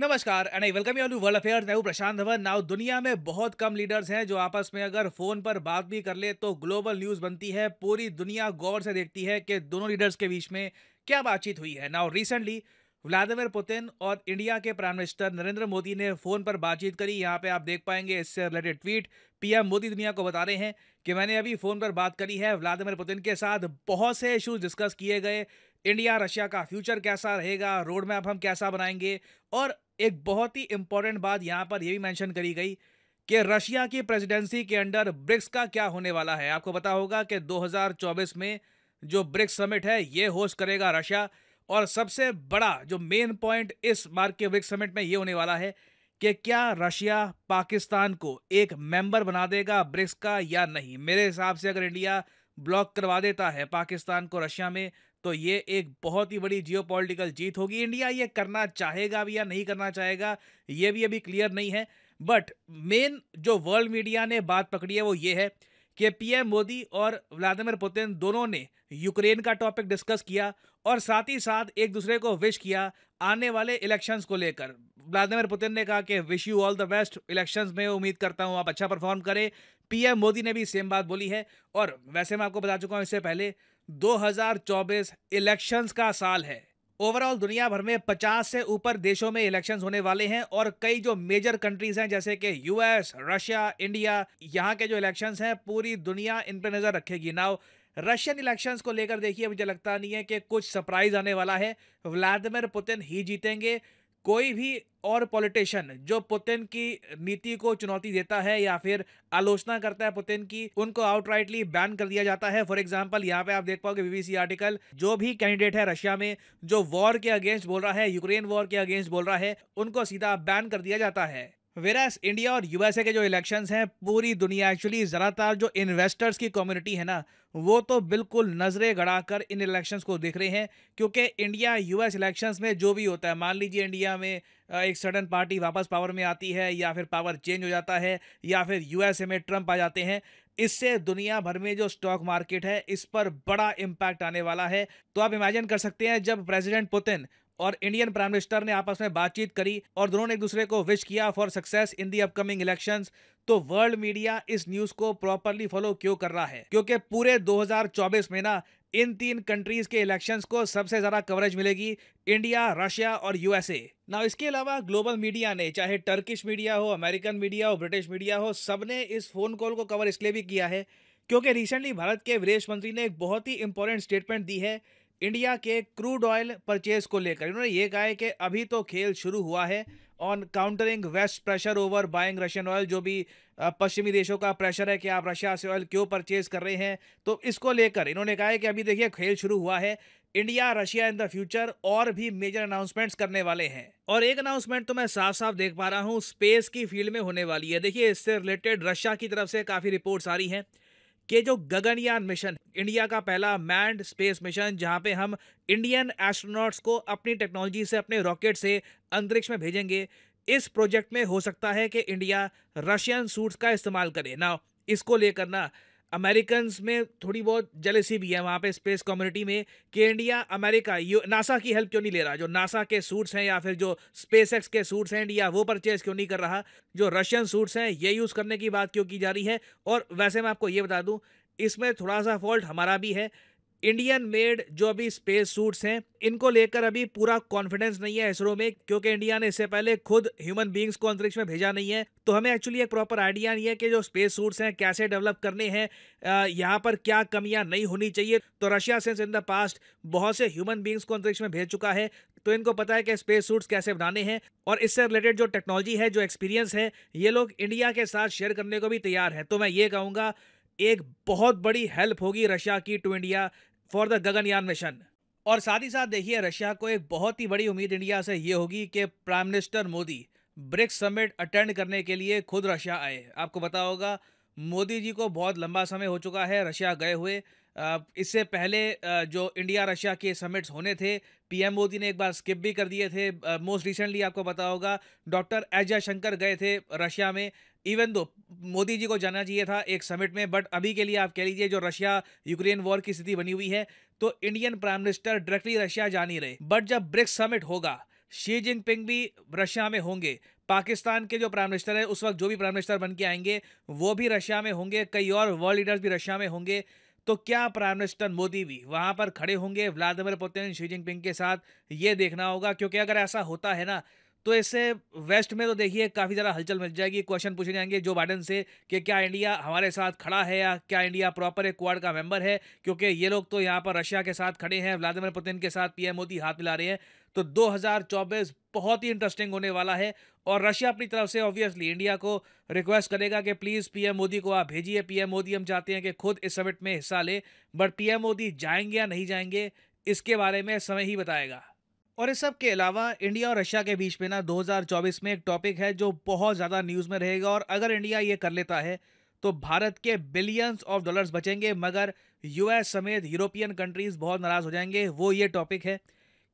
नमस्कार and I welcome you world affair मैं Prashant Dhawan now दुनिया में बहुत कम लीडर्स हैं जो आपस में अगर फोन पर बात भी कर ले तो ग्लोबल न्यूज बनती है पूरी दुनिया गौर से देखती है कि दोनों लीडर्स के बीच में क्या बातचीत हुई है नाउ रिसेंटली व्लादिमिर पुतिन और इंडिया के प्राइम मिनिस्टर नरेंद्र मोदी ने फ़ोन पर बातचीत करी यहाँ पे आप देख पाएंगे इससे रिलेटेड ट्वीट पीएम मोदी दुनिया को बता रहे हैं कि मैंने अभी फ़ोन पर बात करी है व्लादिमिर पुतिन के साथ बहुत से इशूज़ डिस्कस किए गए इंडिया रशिया का फ्यूचर कैसा रहेगा रोड मैप हम कैसा बनाएंगे और एक बहुत ही इंपॉर्टेंट बात यहां पर यह भी मेंशन करी गई कि रशिया की प्रेसिडेंसी के अंडर ब्रिक्स का क्या होने वाला है आपको पता होगा कि 2024 में जो ब्रिक्स समिट है ये होस्ट करेगा रशिया और सबसे बड़ा जो मेन पॉइंट इस बार के ब्रिक्स समिट में ये होने वाला है कि क्या रशिया पाकिस्तान को एक मेंबर बना देगा ब्रिक्स का या नहीं मेरे हिसाब से अगर इंडिया ब्लॉक करवा देता है पाकिस्तान को रशिया में तो ये एक बहुत ही बड़ी जियो जीत होगी इंडिया ये करना चाहेगा भी या नहीं करना चाहेगा ये भी अभी क्लियर नहीं है बट मेन जो वर्ल्ड मीडिया ने बात पकड़ी है वो ये है कि पीएम मोदी और व्लादिमिर पुतिन दोनों ने यूक्रेन का टॉपिक डिस्कस किया और साथ ही साथ एक दूसरे को विश किया आने वाले इलेक्शंस को लेकर व्लादिमिर पुतिन ने कहा कि wish you all the best elections में उम्मीद करता हूं आप अच्छा परफॉर्म करें पीएम मोदी ने भी सेम बात बोली है और वैसे मैं आपको बता चुका हूं इससे पहले 2024 इलेक्शंस का साल है ओवरऑल दुनिया भर में 50 से ऊपर देशों में इलेक्शंस होने वाले हैं और कई जो मेजर कंट्रीज हैं जैसे कि यूएस रशिया इंडिया यहाँ के जो इलेक्शंस हैं पूरी दुनिया इन पर नज़र रखेगी नाव रशियन इलेक्शंस को लेकर देखिए मुझे लगता नहीं है कि कुछ सरप्राइज आने वाला है व्लादिमिर पुतिन ही जीतेंगे कोई भी और पॉलिटिशियन जो पुतिन की नीति को चुनौती देता है या फिर आलोचना करता है पुतिन की उनको आउटराइटली बैन कर दिया जाता है फॉर एग्जाम्पल यहाँ पे आप देख पाओगे बीबीसी आर्टिकल जो भी कैंडिडेट है रशिया में जो वॉर के अगेंस्ट बोल रहा है यूक्रेन वॉर के अगेंस्ट बोल रहा है उनको सीधा बैन कर दिया जाता है वेरास इंडिया और यूएसए के जो इलेक्शंस हैं पूरी दुनिया एक्चुअली ज़्यादातर जो इन्वेस्टर्स की कम्युनिटी है ना वो तो बिल्कुल नज़रें गड़ा कर इन इलेक्शंस को देख रहे हैं क्योंकि इंडिया यूएस इलेक्शंस में जो भी होता है मान लीजिए इंडिया में एक सडन पार्टी वापस पावर में आती है या फिर पावर चेंज हो जाता है या फिर यूएसए में ट्रंप आ जाते हैं इससे दुनिया भर में जो स्टॉक मार्केट है इस पर बड़ा इम्पैक्ट आने वाला है तो आप इमेजिन कर सकते हैं जब प्रेजिडेंट पुतिन और इंडियन प्राइम मिनिस्टर ने आपस में बातचीत करी और दोनों ने एक दूसरे को विश किया for success in the upcoming election तो वर्ल्ड मीडिया इस न्यूज को प्रॉपरली फॉलो क्यों कर रहा है क्योंकि पूरे 2024 में ना इन तीन कंट्रीज के इलेक्शंस को सबसे ज्यादा कवरेज मिलेगी इंडिया रशिया और यूएसए ना इसके अलावा ग्लोबल मीडिया ने चाहे टर्किश मीडिया हो अमेरिकन मीडिया हो ब्रिटिश मीडिया हो सबने इस फोन कॉल को कवर इसलिए भी किया है क्योंकि रिसेंटली भारत के विदेश मंत्री ने एक बहुत ही इंपॉर्टेंट स्टेटमेंट दी है इंडिया के क्रूड ऑयल परचेज को लेकर इन्होंने ये कहा है कि अभी तो खेल शुरू हुआ है on countering west pressure over buying Russian oil जो भी पश्चिमी देशों का प्रेशर है कि आप रशिया से ऑयल क्यों परचेज कर रहे हैं तो इसको लेकर इन्होंने कहा है कि अभी देखिए खेल शुरू हुआ है India Russia in the future और भी मेजर अनाउंसमेंट्स करने वाले हैं और एक अनाउंसमेंट तो मैं साफ साफ देख पा रहा हूँ स्पेस की फील्ड में होने वाली है देखिए इससे रिलेटेड रशिया की तरफ से काफ़ी रिपोर्ट्स आ रही हैं कि जो गगनयान मिशन इंडिया का पहला मैंड स्पेस मिशन जहां पे हम इंडियन एस्ट्रोनॉट्स को अपनी टेक्नोलॉजी से अपने रॉकेट से अंतरिक्ष में भेजेंगे इस प्रोजेक्ट में हो सकता है कि इंडिया रशियन सूट्स का इस्तेमाल करे ना इसको लेकर ना अमेरिकन में थोड़ी बहुत जलसी भी है वहाँ पे स्पेस कम्युनिटी में कि इंडिया अमेरिका यू नासा की हेल्प क्यों नहीं ले रहा जो नासा के सूट्स हैं या फिर जो स्पेस के सूट्स हैं इंडिया वो परचेज क्यों नहीं कर रहा जो रशियन सूट्स हैं ये यूज़ करने की बात क्यों की जा रही है और वैसे मैं आपको ये बता दूँ इसमें थोड़ा सा फॉल्ट हमारा भी है इंडियन मेड जो अभी स्पेस सूट्स हैं इनको लेकर अभी पूरा कॉन्फिडेंस नहीं है इसरो में क्योंकि इंडिया ने इससे पहले खुद ह्यूमन बींग्स को अंतरिक्ष में भेजा नहीं है तो हमें एक्चुअली एक प्रॉपर आइडिया नहीं है कि जो स्पेस सूट्स हैं कैसे डेवलप करने हैं यहाँ पर क्या कमियाँ नहीं होनी चाहिए तो Russia since in the past बहुत से ह्यूमन बींग्स को अंतरिक्ष में भेज चुका है तो इनको पता है कि स्पेस सूट्स कैसे बनाने हैं और इससे रिलेटेड जो टेक्नोलॉजी है जो एक्सपीरियंस है ये लोग इंडिया के साथ शेयर करने को भी तैयार है तो मैं ये कहूँगा एक बहुत बड़ी हेल्प होगी रशिया की to India for the Gaganyaan mission और साथ ही साथ देखिए रशिया को एक बहुत ही बड़ी उम्मीद इंडिया से ये होगी कि prime minister Modi BRICS summit attend करने के लिए खुद रशिया आए आपको पता होगा मोदी जी को बहुत लंबा समय हो चुका है रशिया गए हुए इससे पहले जो इंडिया रशिया के समिट्स होने थे पीएम मोदी ने एक बार स्किप भी कर दिए थे मोस्ट रिसेंटली आपको पता होगा डॉक्टर अजय शंकर गए थे रशिया में इवन दो मोदी जी को जाना चाहिए था एक समिट में बट अभी के लिए आप कह लीजिए जो रशिया यूक्रेन वॉर की स्थिति बनी हुई है तो Indian prime minister directly Russia जा नहीं रहे बट जब ब्रिक्स समिट होगा शी जिनपिंग भी रशिया में होंगे पाकिस्तान के जो प्राइम मिनिस्टर है उस वक्त जो भी प्राइम मिनिस्टर बन के आएंगे वो भी रशिया में होंगे कई और वर्ल्ड लीडर्स भी रशिया में होंगे तो क्या प्राइम मिनिस्टर मोदी भी वहां पर खड़े होंगे व्लादिमिर पुतिन शी जिनपिंग के साथ ये देखना होगा क्योंकि अगर ऐसा होता है ना तो इससे वेस्ट में तो देखिए काफ़ी ज़्यादा हलचल मिल जाएगी क्वेश्चन पूछे जाएंगे जो बाइडन से कि क्या इंडिया हमारे साथ खड़ा है या क्या इंडिया प्रॉपर एक क्वाड का मेंबर है क्योंकि ये लोग तो यहाँ पर रशिया के साथ खड़े हैं व्लादिमिर पुतिन के साथ पीएम मोदी हाथ मिला रहे हैं तो 2024 बहुत ही इंटरेस्टिंग होने वाला है और रशिया अपनी तरफ से ऑब्वियसली इंडिया को रिक्वेस्ट करेगा कि प्लीज़ पीएम मोदी को आप भेजिए पीएम मोदी हम चाहते हैं कि खुद इस समिट में हिस्सा लें बट पीएम मोदी जाएंगे या नहीं जाएंगे इसके बारे में समय ही बताएगा और इस सब के अलावा इंडिया और रशिया के बीच में ना 2024 में एक टॉपिक है जो बहुत ज़्यादा न्यूज़ में रहेगा और अगर इंडिया ये कर लेता है तो भारत के बिलियंस ऑफ डॉलर्स बचेंगे मगर यूएस समेत यूरोपियन कंट्रीज़ बहुत नाराज़ हो जाएंगे वो ये टॉपिक है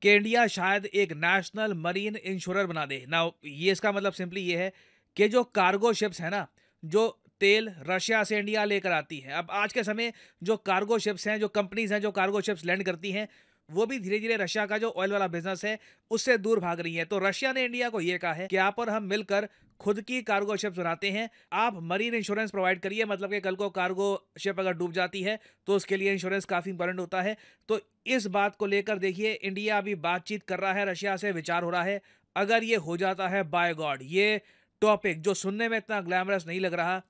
कि इंडिया शायद एक नेशनल मरीन इंश्योरर बना दे ना ये इसका मतलब सिंपली ये है कि जो कार्गो शिप्स हैं ना जो तेल रशिया से इंडिया लेकर आती है अब आज के समय जो कार्गो शिप्स हैं जो कंपनीज हैं जो कार्गो शिप्स लैंड करती हैं वो भी धीरे धीरे रशिया का जो ऑयल वाला बिजनेस है उससे दूर भाग रही है तो रशिया ने इंडिया को यह कहा है कि आप और हम मिलकर खुद की कार्गो शिप बनाते हैं आप मरीन इंश्योरेंस प्रोवाइड करिए मतलब कि कल को कार्गो शिप अगर डूब जाती है तो उसके लिए इंश्योरेंस काफ़ी इंपॉर्टेंट होता है तो इस बात को लेकर देखिए इंडिया अभी बातचीत कर रहा है रशिया से विचार हो रहा है अगर ये हो जाता है बाय गॉड ये टॉपिक जो सुनने में इतना ग्लैमरस नहीं लग रहा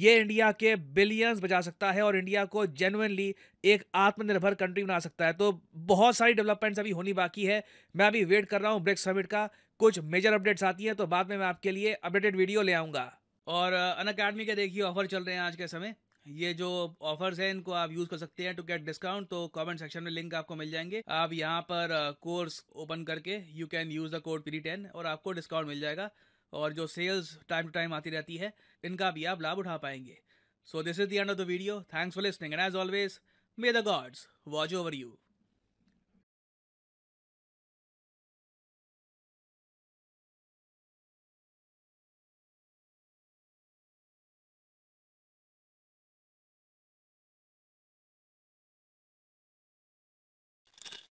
ये इंडिया के बिलियंस बचा सकता है और इंडिया को जेनुअनली एक आत्मनिर्भर कंट्री बना सकता है तो बहुत सारी डेवलपमेंट्स अभी होनी बाकी है मैं अभी वेट कर रहा हूँ ब्रिक्स समिट का कुछ मेजर अपडेट्स आती हैं तो बाद में मैं आपके लिए अपडेटेड वीडियो ले आऊँगा और अन अकेडमी के देखिए ऑफर चल रहे हैं आज के समय ये जो ऑफर्स हैं इनको आप यूज कर सकते हैं टू गेट डिस्काउंट तो कमेंट सेक्शन में लिंक आपको मिल जाएंगे आप यहाँ पर कोर्स ओपन करके you can use the code P और आपको डिस्काउंट मिल जाएगा और जो सेल्स टाइम टू टाइम आती रहती है इनका भी आप लाभ उठा पाएंगे so this is the end of the video thanks for listening and as always may the gods watch over you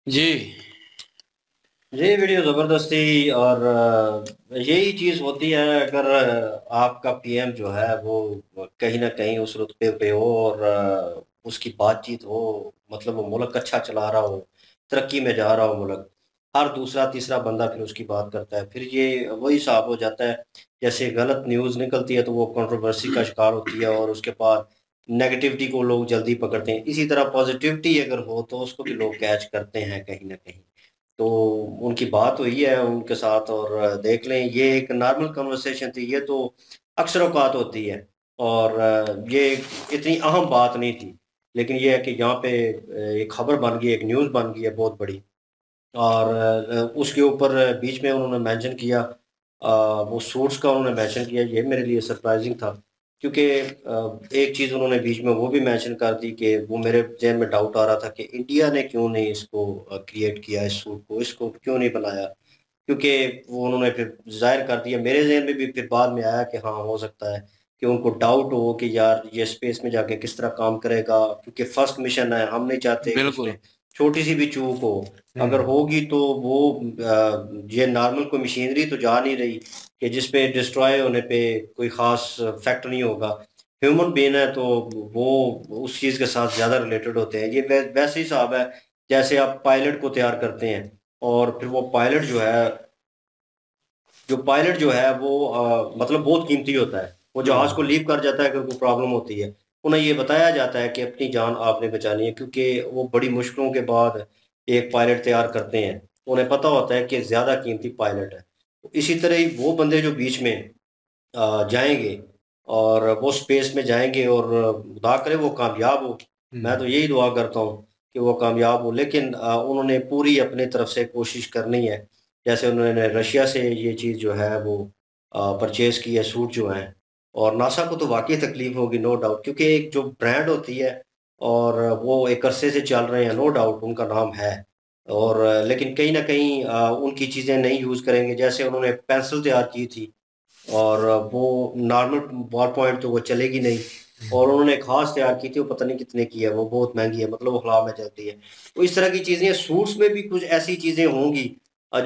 जी ये वीडियो ज़बरदस्ती और यही चीज़ होती है अगर आपका पीएम जो है वो कहीं ना कहीं उस रुतबे पे हो और उसकी बातचीत हो मतलब वो मुल्क अच्छा चला रहा हो तरक्की में जा रहा हो मुल्क हर दूसरा तीसरा बंदा फिर उसकी बात करता है फिर ये वही साफ हो जाता है जैसे गलत न्यूज़ निकलती है तो वो कंट्रोवर्सी का शिकार होती है और उसके बाद नेगेटिविटी को लोग जल्दी पकड़ते हैं इसी तरह पॉजिटिविटी अगर हो तो उसको भी लोग कैच करते हैं कहीं ना कहीं तो उनकी बात हुई है उनके साथ और देख लें ये एक नॉर्मल कन्वर्सेशन थी ये तो अक्सर अवकात होती है और ये इतनी अहम बात नहीं थी लेकिन ये है कि यहाँ पे एक खबर बन गई एक न्यूज़ बन गई है बहुत बड़ी और उसके ऊपर बीच में उन्होंने मेंशन किया वो सोर्स का उन्होंने मेंशन किया ये मेरे लिए सरप्राइजिंग था क्योंकि एक चीज़ उन्होंने बीच में वो भी मेंशन कर दी कि वो मेरे जहन में डाउट आ रहा था कि इंडिया ने क्यों नहीं इसको क्रिएट किया इस सूट को इसको क्यों नहीं बनाया क्योंकि वो उन्होंने फिर जाहिर कर दिया मेरे जहन में भी फिर बाद में आया कि हाँ हो सकता है कि उनको डाउट हो कि यार ये स्पेस में जाके किस तरह काम करेगा क्योंकि फर्स्ट मिशन है हम नहीं चाहते छोटी सी भी चूक हो हम्म। अगर होगी तो वो ये नॉर्मल कोई मशीनरी तो जा नहीं रही कि जिस पे डिस्ट्रॉय होने पे कोई ख़ास फैक्ट नहीं होगा ह्यूमन बीन है तो वो उस चीज़ के साथ ज़्यादा रिलेटेड होते हैं ये वैसे ही साहब है जैसे आप पायलट को तैयार करते हैं और फिर वो पायलट जो है जो पायलट जो है वो आ, मतलब बहुत कीमती होता है वो जहाज को लीव कर जाता है क्योंकि प्रॉब्लम होती है उन्हें ये बताया जाता है कि अपनी जान आपने बचानी है क्योंकि वो बड़ी मुश्किलों के बाद एक पायलट तैयार करते हैं उन्हें पता होता है कि ज़्यादा कीमती पायलट है इसी तरह ही वो बंदे जो बीच में जाएंगे और वो स्पेस में जाएंगे और खुदा करे वो कामयाब हो हम्म। मैं तो यही दुआ करता हूँ कि वो कामयाब हो लेकिन उन्होंने पूरी अपने तरफ से कोशिश करनी है जैसे उन्होंने रशिया से ये चीज़ जो है वो परचेज़ की है सूट जो हैं और नासा को तो वाकई तकलीफ होगी नो डाउट क्योंकि एक जो ब्रांड होती है और वो एक अरसे से चल रहे हैं नो डाउट उनका नाम है और लेकिन कहीं ना कहीं उनकी चीज़ें नहीं यूज़ करेंगे जैसे उन्होंने पेंसिल तैयार की थी और वो नॉर्मल बॉल पॉइंट तो वो चलेगी नहीं हम्म। और उन्होंने खास तैयार की थी वो पता नहीं कितने की है वो बहुत महंगी है मतलब वो हला में चलती है तो इस तरह की चीज़ें सूट्स में भी कुछ ऐसी चीज़ें होंगी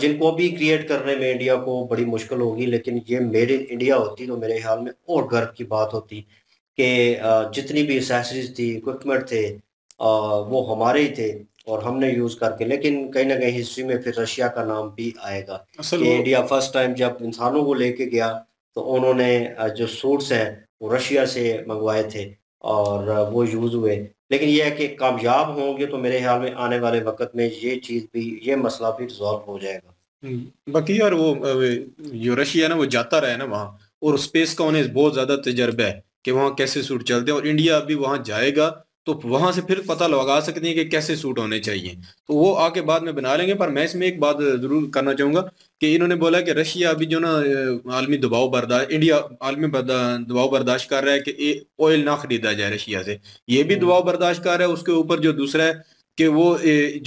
जिनको भी क्रिएट करने में इंडिया को बड़ी मुश्किल होगी लेकिन ये मेड इन इंडिया होती तो मेरे ख्याल में और गर्व की बात होती कि जितनी भी एसेसरीज थी इक्विपमेंट थे वो हमारे ही थे और हमने यूज करके लेकिन कहीं ना कहीं हिस्ट्री में फिर रशिया का नाम भी आएगा कि इंडिया फर्स्ट टाइम जब इंसानों को लेके गया तो उन्होंने जो सूट्स हैं वो रशिया से मंगवाए थे और वो यूज हुए लेकिन यह है कि कामयाब होंगे तो मेरे ख्याल में आने वाले वक्त में ये चीज भी ये मसला भी रिजॉल्व हो जाएगा हम्म, बाकी यार वो जो रशिया ना वो जाता रहे ना वहाँ और स्पेस का उन्हें बहुत ज्यादा तजर्बा है कि वहाँ कैसे सूट चलते हैं और इंडिया अभी वहाँ जाएगा तो वहां से फिर पता लगा सकते हैं कि कैसे सूट होने चाहिए तो वो आके बाद में बना लेंगे पर मैं इसमें एक बात जरूर करना चाहूंगा कि इन्होंने बोला कि रशिया अभी जो ना आलमी दबाव बर्दाश्त इंडिया आलमी दबाव बर्दाश्त कर रहा है कि ऑयल ना खरीदा जाए रशिया से ये भी हम्म। दबाव बर्दाश्त कर रहा है उसके ऊपर जो दूसरा है कि वो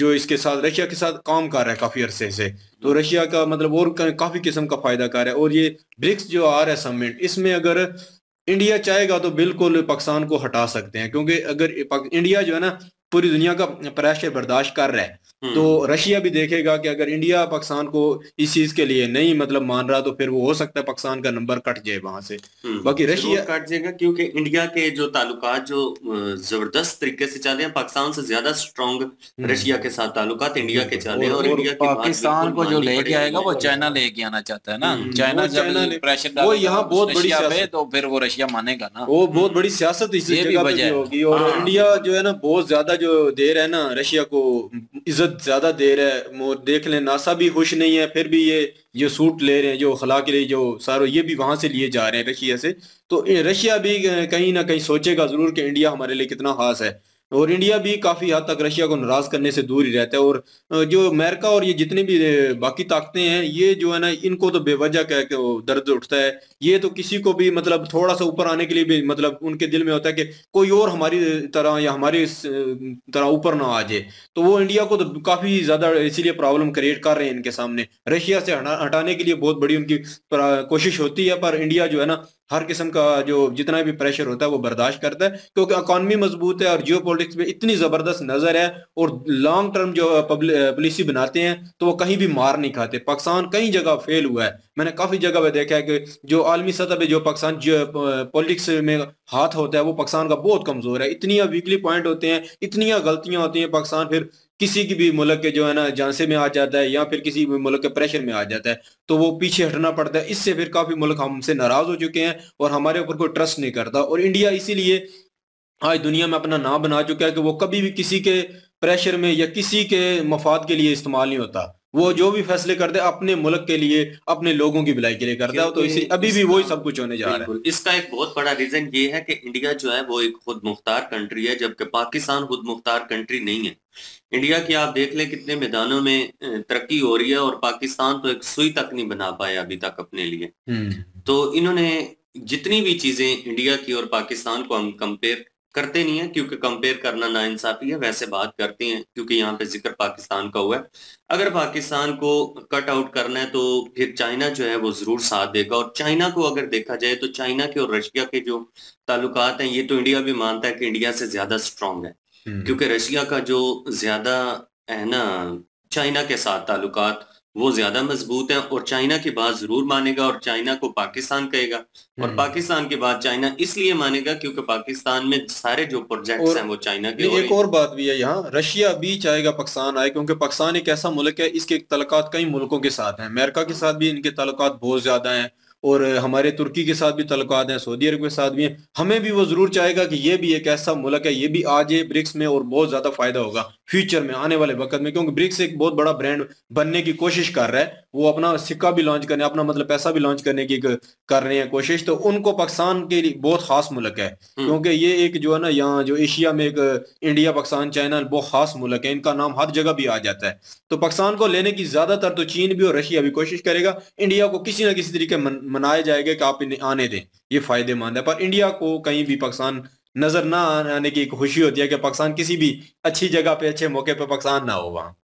जो इसके साथ रशिया के साथ काम कर रहा है काफी अरसे से तो रशिया का मतलब और काफी किस्म का फायदा कर रहा है और ये ब्रिक्स जो आ रहा है समिट इसमें अगर इंडिया चाहेगा तो बिल्कुल पाकिस्तान को हटा सकते हैं क्योंकि अगर इंडिया जो है ना पूरी दुनिया का प्रेशर बर्दाश्त कर रहा है तो हम्म। रशिया भी देखेगा कि अगर इंडिया पाकिस्तान को इस चीज के लिए नहीं मतलब मान रहा तो फिर वो हो सकता है पाकिस्तान का नंबर कट जाए वहां से हम्म, बाकी रशिया कट जाएगा क्योंकि इंडिया के जो तालुकात जो जबरदस्त तरीके से चले हैं पाकिस्तान से ज्यादा स्ट्रॉन्ग हम्म। रशिया के साथ तालुकात इंडिया के चले और, इंडिया पाकिस्तान को जो लेके आएगा वो चाइना लेके आना चाहता है ना चाइना जब प्रेशर वो यहाँ बहुत बड़ी तो फिर वो रशिया मानेगा ना वो बहुत बड़ी सियासत इस होगी और हाँ। इंडिया जो है ना बहुत ज्यादा जो दे रहे है ना रशिया को इज्जत इज्जत ज्यादा दे है देख लें नासा भी खुश नहीं है फिर भी ये जो सूट ले रहे हैं जो खला के लिए जो सारो ये भी वहां से लिए जा रहे हैं रशिया से तो रशिया भी कहीं ना कहीं सोचेगा जरूर कि इंडिया हमारे लिए कितना खास है और इंडिया भी काफ़ी हद तक रशिया को नाराज़ करने से दूर ही रहता है और जो अमेरिका और ये जितने भी बाकी ताकतें हैं ये जो है ना इनको तो बेवजह कह के दर्द उठता है ये तो किसी को भी मतलब थोड़ा सा ऊपर आने के लिए भी मतलब उनके दिल में होता है कि कोई और हमारी तरह या हमारी तरह ऊपर ना आ जाए तो वो इंडिया को तो काफ़ी ज़्यादा इसीलिए प्रॉब्लम क्रिएट कर रहे हैं इनके सामने रशिया से हटाने के लिए बहुत बड़ी उनकी कोशिश होती है पर इंडिया जो है ना हर किस्म का जो जितना भी प्रेशर होता है वो बर्दाश्त करता है क्योंकि इकॉनमी मजबूत है और जियो पॉलिटिक्स में इतनी ज़बरदस्त नज़र है और लॉन्ग टर्म जो पॉलिसी बनाते हैं तो वो कहीं भी मार नहीं खाते पाकिस्तान कई जगह फेल हुआ है मैंने काफ़ी जगह पर देखा है कि जो आलमी सतह पर जो पाकिस्तान पॉलिटिक्स में हाथ होता है वो पाकिस्तान का बहुत कमज़ोर है इतनी वीकली पॉइंट होते हैं इतनी गलतियाँ होती हैं पाकिस्तान फिर किसी की भी मुल्क के जो है ना झांसे में आ जाता है या फिर किसी भी मुल्क के प्रेशर में आ जाता है तो वो पीछे हटना पड़ता है इससे फिर काफ़ी मुल्क हमसे नाराज़ हो चुके हैं और हमारे ऊपर कोई ट्रस्ट नहीं करता और इंडिया इसीलिए आज दुनिया में अपना नाम बना चुका है कि वो कभी भी किसी के प्रेशर में या किसी के मफाद के लिए इस्तेमाल नहीं होता वो जो भी फैसले करते हैं अपने मुल्क के लिए अपने लोगों की भलाई के लिए करते हैं तो इसी अभी भी वही सब कुछ होने जा रहा है इसका एक बहुत बड़ा रीजन ये है कि इंडिया जो है वो एक खुद मुख्तार कंट्री है जबकि पाकिस्तान खुद मुख्तार कंट्री नहीं है इंडिया की आप देख लें कितने मैदानों में तरक्की हो रही है और पाकिस्तान तो एक सुई तक नहीं बना पाया अभी तक अपने लिए हम्म। तो इन्होंने जितनी भी चीजें इंडिया की और पाकिस्तान को हम कंपेयर करते नहीं है क्योंकि कंपेयर करना नाइंसाफी है वैसे बात करते हैं क्योंकि यहाँ पे जिक्र पाकिस्तान का हुआ है अगर पाकिस्तान को कट आउट करना है तो फिर चाइना जो है वो जरूर साथ देगा और चाइना को अगर देखा जाए तो चाइना के और रशिया के जो ताल्लुक हैं ये तो इंडिया भी मानता है कि इंडिया से ज्यादा स्ट्रांग है हम्म। क्योंकि रशिया का जो ज्यादा है ना चाइना के साथ ताल्लुकात वो ज्यादा मजबूत है और चाइना की बात जरूर मानेगा और चाइना को पाकिस्तान कहेगा और हम्म। पाकिस्तान की बात चाइना इसलिए मानेगा क्योंकि पाकिस्तान में सारे जो प्रोजेक्ट्स हैं वो चाइना के एक और बात भी है यहाँ रशिया भी चाहेगा पाकिस्तान आए क्योंकि पाकिस्तान एक ऐसा मुल्क है इसके तलकात कई मुल्कों के साथ है अमेरिका के साथ भी इनके तलकात बहुत ज्यादा है और हमारे तुर्की के साथ भी तल्क हैं सऊदी अरब के साथ भी हैं हमें भी वो ज़रूर चाहेगा कि ये भी एक ऐसा मुल्क है ये भी आ जाए ब्रिक्स में और बहुत ज़्यादा फ़ायदा होगा फ्यूचर में आने वाले वक्त में क्योंकि ब्रिक्स एक बहुत बड़ा ब्रांड बनने की कोशिश कर रहा है वो अपना सिक्का भी लॉन्च करने अपना मतलब पैसा भी लॉन्च करने की कर रहे हैं कोशिश तो उनको पाकिस्तान के लिए बहुत खास मुल्क है हम्म। क्योंकि ये एक जो है ना यहाँ जो एशिया में एक इंडिया पाकिस्तान चाइना बहुत खास मुल्क है इनका नाम हर जगह भी आ जाता है तो पाकिस्तान को लेने की ज़्यादातर तो चीन भी और रशिया भी कोशिश करेगा इंडिया को किसी ना किसी तरीके मनाए जाएगा कि आप इन्हें आने दें ये फायदेमंद है पर इंडिया को कहीं भी पाकिस्तान नजर ना आने की खुशी होती है कि पाकिस्तान किसी भी अच्छी जगह पे अच्छे मौके पे पाकिस्तान ना हो वहाँ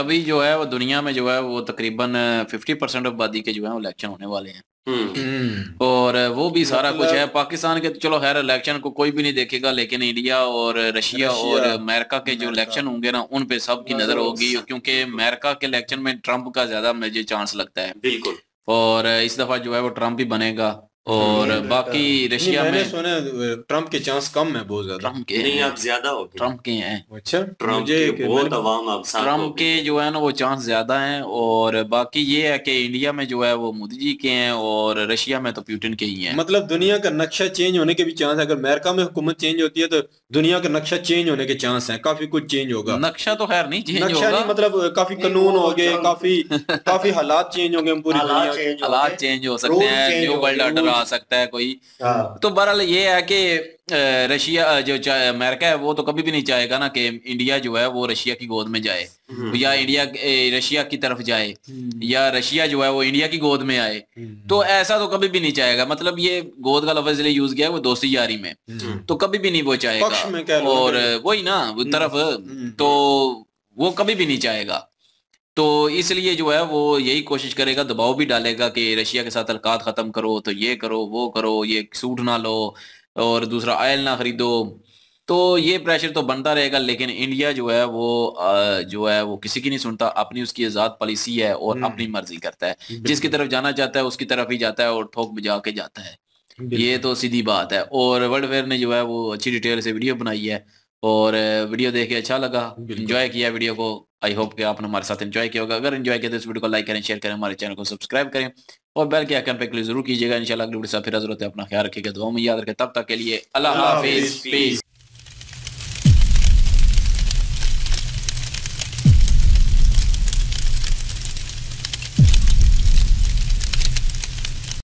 अभी जो है वो दुनिया में जो है वो तकरीबन फिफ्टी परसेंट आबादी के जो है इलेक्शन होने वाले हैं हम्म। हम्म। और वो भी सारा मतलब कुछ है पाकिस्तान के तो चलो खैर इलेक्शन को कोई भी नहीं देखेगा लेकिन इंडिया और रशिया और अमेरिका के जो इलेक्शन होंगे ना उन पे सब की मतलब नजर होगी क्योंकि अमेरिका के इलेक्शन में ट्रंप का ज्यादा मुझे चांस लगता है बिल्कुल और इस दफ़ा जो है वो ट्रंप ही बनेगा और बाकी रशिया में सुना ट्रंप के चांस कम है बहुत ज्यादा ट्रंप के नहीं आप ज्यादा हो ट्रंप के हैं अच्छा ट्रम्प के बहुत आवाम अब ट्रंप के जो है ना वो चांस ज्यादा हैं और बाकी ये है कि इंडिया में जो है वो मोदी जी के हैं और रशिया में तो प्यूटिन के ही हैं मतलब दुनिया का नक्शा चेंज होने के भी चांस है अगर अमेरिका में हुकूमत चेंज होती है तो दुनिया का नक्शा चेंज होने के चांस है काफी कुछ चेंज होगा नक्शा तो खैर नहीं चेंज होगा मतलब काफी कानून हो गए काफी काफी हालात चेंज हो गए पूरी हालात चेंज हो सकते हैं न्यू वर्ल्ड ऑर्डर आ सकता है कोई हाँ। तो बहरहाल ये है कि रशिया जो अमेरिका है वो तो कभी भी नहीं चाहेगा ना कि इंडिया जो है वो रशिया की गोद में जाए हम्म। या इंडिया रशिया की तरफ जाए हम्म। या रशिया जो है वो इंडिया की गोद में आए हम्म। तो ऐसा तो कभी भी नहीं चाहेगा मतलब ये गोद का लफज यूज किया वो दोस्ती यारी में तो कभी भी नहीं वो चाहेगा और वही ना तरफ तो वो कभी भी नहीं चाहेगा तो इसलिए जो है वो यही कोशिश करेगा दबाव भी डालेगा कि रशिया के साथ अलकात ख़त्म करो तो ये करो वो करो ये सूट ना लो और दूसरा आयल ना खरीदो तो ये प्रेशर तो बनता रहेगा लेकिन इंडिया जो है वो जो है वो किसी की नहीं सुनता अपनी उसकी आजाद पॉलिसी है और हम्म। अपनी मर्जी करता है जिसकी तरफ जाना चाहता है उसकी तरफ ही जाता है और ठोक बजा के जाता है ये तो सीधी बात है और वर्ल्ड फेयर ने जो है वो अच्छी डिटेल से वीडियो बनाई है और वीडियो देख के अच्छा लगा इंजॉय किया वीडियो को आई होप कि आपने हमारे साथ इंजॉय किया होगा अगर इंजॉय किया तो इस वीडियो को लाइक करें शेयर करें हमारे चैनल को सब्सक्राइब करें और बेल के आइकन पर क्लिक जरूर कीजिएगा इंशाल्लाह अगली वीडियो से फिर जरूरत है अपना ख्याल रखिएगा दुआ में याद रखें तब तक के लिए अल्लाह हाफिज प्लीज